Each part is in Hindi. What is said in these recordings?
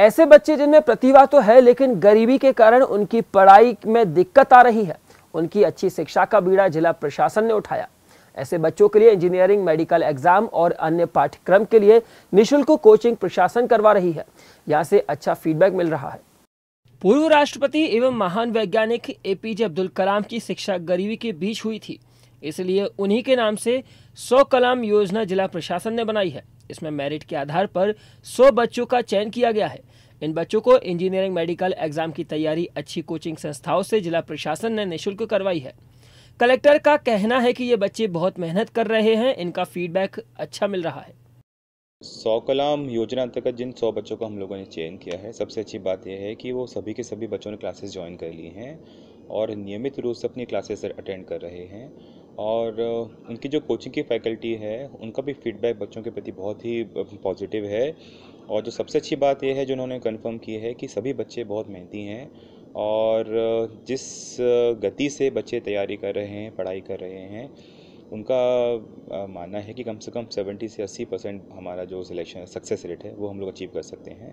ऐसे बच्चे जिनमें प्रतिभा तो है लेकिन गरीबी के कारण उनकी पढ़ाई में दिक्कत आ रही है उनकी अच्छी शिक्षा का बीड़ा जिला प्रशासन ने उठाया ऐसे बच्चों के लिए इंजीनियरिंग मेडिकल एग्जाम और अन्य पाठ्यक्रम के लिए निशुल्क कोचिंग प्रशासन करवा रही है यहाँ से अच्छा फीडबैक मिल रहा है पूर्व राष्ट्रपति एवं महान वैज्ञानिक एपीजे अब्दुल कलाम की शिक्षा गरीबी के बीच हुई थी इसलिए उन्हीं के नाम से सौ कलाम योजना जिला प्रशासन ने बनाई है इसमें मेरिट के आधार पर सौ बच्चों का चयन किया गया है इन बच्चों को इंजीनियरिंग मेडिकल एग्जाम की तैयारी अच्छी कोचिंग संस्थाओं से जिला प्रशासन ने निःशुल्क करवाई है कलेक्टर का कहना है कि ये बच्चे बहुत मेहनत कर रहे हैं इनका फीडबैक अच्छा मिल रहा है सौ कलाम योजना अंतर्गत जिन सौ बच्चों का हम लोगों ने चयन किया है सबसे अच्छी बात यह है कि वो सभी के सभी बच्चों ने क्लासेस ज्वाइन कर ली हैं और नियमित रूप से अपनी क्लासेस अटेंड कर रहे हैं और उनकी जो कोचिंग की फैकल्टी है उनका भी फीडबैक बच्चों के प्रति बहुत ही पॉजिटिव है और जो सबसे अच्छी बात यह है जो उन्होंने कंफर्म की है कि सभी बच्चे बहुत मेहनती हैं और जिस गति से बच्चे तैयारी कर रहे हैं पढ़ाई कर रहे हैं उनका मानना है कि कम से कम 70 से 80 परसेंट हमारा जो सिलेक्शन सक्सेस रेट है वो हम लोग अचीव कर सकते हैं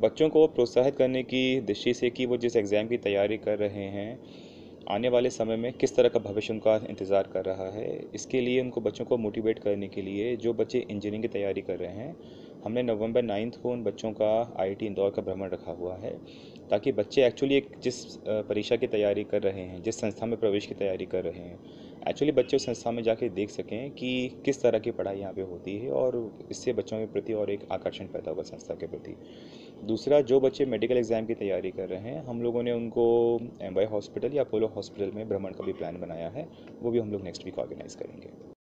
बच्चों को प्रोत्साहित करने की दृष्टि से कि वो जिस एग्ज़ाम की तैयारी कर रहे हैं आने वाले समय में किस तरह का भविष्य उनका इंतज़ार कर रहा है इसके लिए उनको बच्चों को मोटिवेट करने के लिए जो बच्चे इंजीनियरिंग की तैयारी कर रहे हैं हमने नवंबर नाइन्थ को उन बच्चों का आईआईटी इंदौर का भ्रमण रखा हुआ है ताकि बच्चे एक्चुअली एक जिस परीक्षा की तैयारी कर रहे हैं जिस संस्था में प्रवेश की तैयारी कर रहे हैं एक्चुअली बच्चे संस्था में जाके देख सकें कि किस तरह की पढ़ाई यहाँ पे होती है और इससे बच्चों के प्रति और एक आकर्षण पैदा होगा संस्था के प्रति दूसरा जो बच्चे मेडिकल एग्ज़ाम की तैयारी कर रहे हैं हम लोगों ने उनको एम हॉस्पिटल या अपोलो हॉस्पिटल में भ्रमण का भी प्लान बनाया है वो भी हम लोग नेक्स्ट वीक ऑर्गेनाइज़ करेंगे